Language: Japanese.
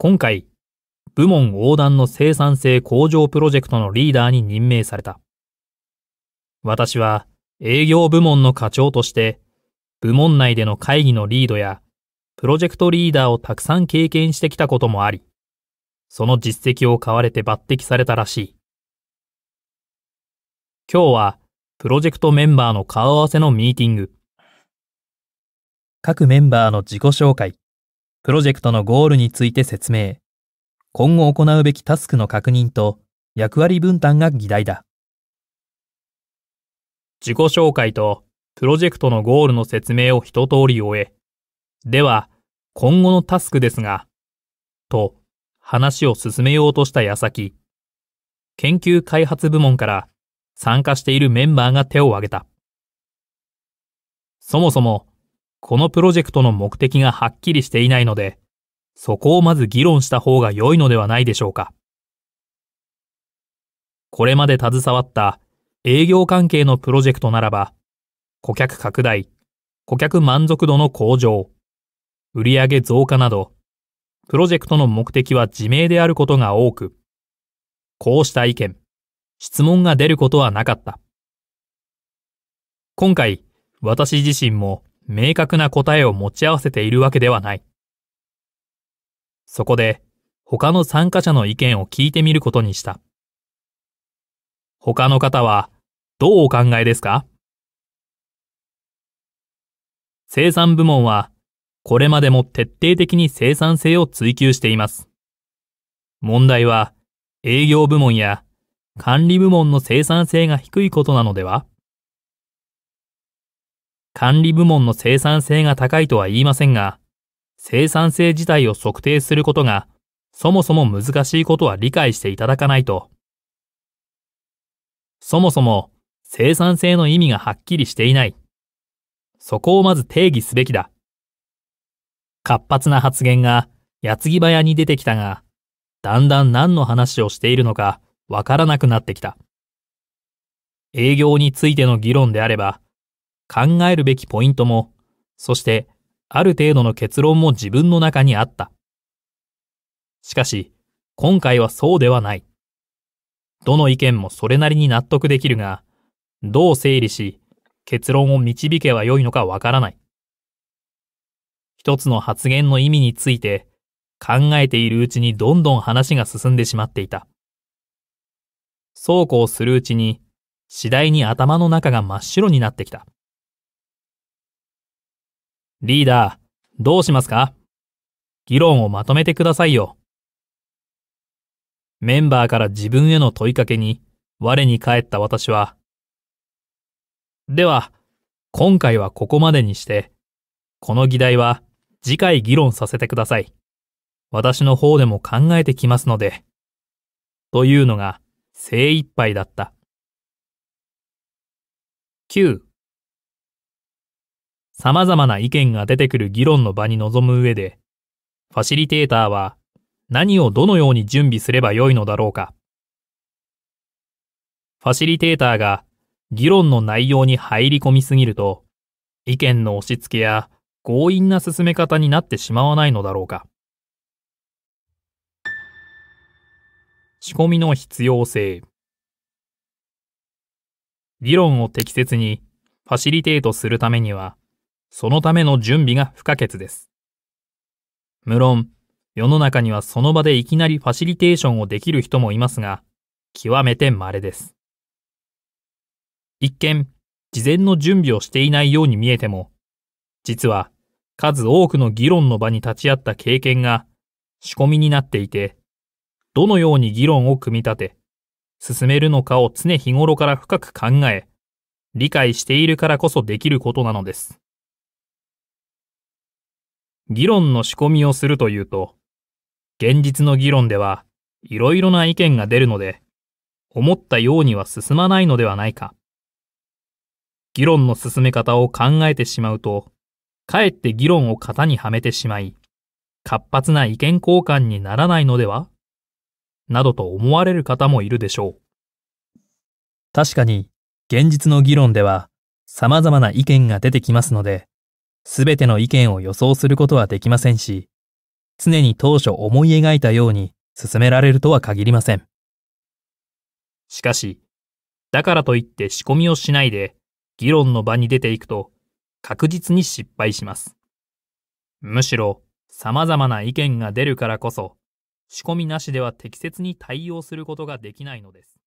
今回、部門横断の生産性向上プロジェクトのリーダーに任命された。私は営業部門の課長として、部門内での会議のリードや、プロジェクトリーダーをたくさん経験してきたこともあり、その実績を買われて抜擢されたらしい。今日は、プロジェクトメンバーの顔合わせのミーティング。各メンバーの自己紹介、プロジェクトのゴールについて説明今後行うべきタスクの確認と役割分担が議題だ自己紹介とプロジェクトのゴールの説明を一通り終えでは今後のタスクですがと話を進めようとした矢先研究開発部門から参加しているメンバーが手を挙げたそもそもこのプロジェクトの目的がはっきりしていないので、そこをまず議論した方が良いのではないでしょうか。これまで携わった営業関係のプロジェクトならば、顧客拡大、顧客満足度の向上、売上増加など、プロジェクトの目的は自明であることが多く、こうした意見、質問が出ることはなかった。今回、私自身も明確な答えを持ち合わせているわけではない。そこで、他の参加者の意見を聞いてみることにした。他の方は、どうお考えですか生産部門は、これまでも徹底的に生産性を追求しています。問題は、営業部門や管理部門の生産性が低いことなのでは管理部門の生産性が高いとは言いませんが、生産性自体を測定することが、そもそも難しいことは理解していただかないと。そもそも、生産性の意味がはっきりしていない。そこをまず定義すべきだ。活発な発言が、矢継ぎ早に出てきたが、だんだん何の話をしているのか、わからなくなってきた。営業についての議論であれば、考えるべきポイントも、そしてある程度の結論も自分の中にあった。しかし、今回はそうではない。どの意見もそれなりに納得できるが、どう整理し、結論を導けばよいのかわからない。一つの発言の意味について、考えているうちにどんどん話が進んでしまっていた。そうこうするうちに、次第に頭の中が真っ白になってきた。リーダー、どうしますか議論をまとめてくださいよ。メンバーから自分への問いかけに、我に返った私は、では、今回はここまでにして、この議題は次回議論させてください。私の方でも考えてきますので。というのが精一杯だった。9様々な意見が出てくる議論の場に臨む上で、ファシリテーターは何をどのように準備すればよいのだろうか。ファシリテーターが議論の内容に入り込みすぎると、意見の押し付けや強引な進め方になってしまわないのだろうか。仕込みの必要性。議論を適切にファシリテートするためには、そのための準備が不可欠です。無論、世の中にはその場でいきなりファシリテーションをできる人もいますが、極めて稀です。一見、事前の準備をしていないように見えても、実は数多くの議論の場に立ち会った経験が仕込みになっていて、どのように議論を組み立て、進めるのかを常日頃から深く考え、理解しているからこそできることなのです。議論の仕込みをするというと、現実の議論ではいろいろな意見が出るので、思ったようには進まないのではないか。議論の進め方を考えてしまうと、かえって議論を型にはめてしまい、活発な意見交換にならないのではなどと思われる方もいるでしょう。確かに、現実の議論では様々な意見が出てきますので、全ての意見を予想することはできませんし、常に当初思い描いたように進められるとは限りません。しかし、だからといって仕込みをしないで、議論の場に出ていくと、確実に失敗します。むしろ、様々な意見が出るからこそ、仕込みなしでは適切に対応することができないのです。